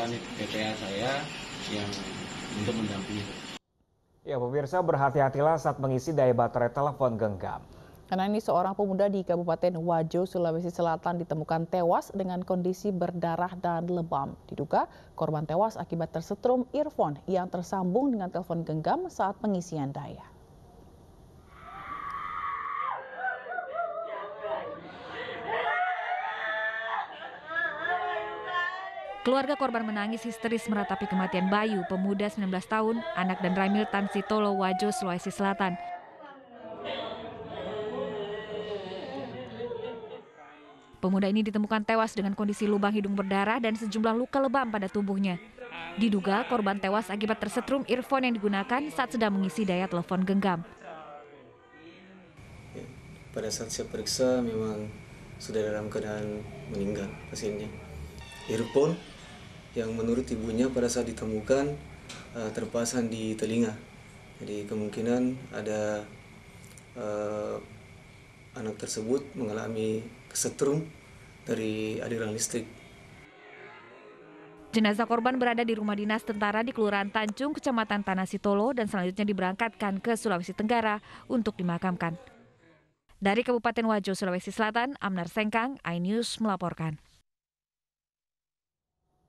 mantan PPA saya yang untuk mendampingi. Ya pemirsa berhati-hatilah saat mengisi daya baterai telepon genggam. Karena ini seorang pemuda di Kabupaten Wajo, Sulawesi Selatan ditemukan tewas dengan kondisi berdarah dan lebam. Diduga korban tewas akibat tersetrum earphone yang tersambung dengan telepon genggam saat pengisian daya. Keluarga korban menangis histeris meratapi kematian Bayu, pemuda 19 tahun, anak dan Ramil Tan Sitolo Wajo, Sulawesi Selatan. Pemuda ini ditemukan tewas dengan kondisi lubang hidung berdarah dan sejumlah luka lebam pada tubuhnya. Diduga korban tewas akibat tersetrum earphone yang digunakan saat sedang mengisi daya telepon genggam. Pada saat saya periksa memang sudah dalam keadaan meninggal pasiennya. Earphone yang menurut ibunya pada saat ditemukan uh, terpasang di telinga. Jadi kemungkinan ada uh, anak tersebut mengalami kesetrum dari aliran listrik. Jenazah korban berada di rumah dinas tentara di Kelurahan Tanjung, Kecamatan Tanah Sitolo, dan selanjutnya diberangkatkan ke Sulawesi Tenggara untuk dimakamkan. Dari Kabupaten Wajo, Sulawesi Selatan, Amnar Sengkang, iNews melaporkan.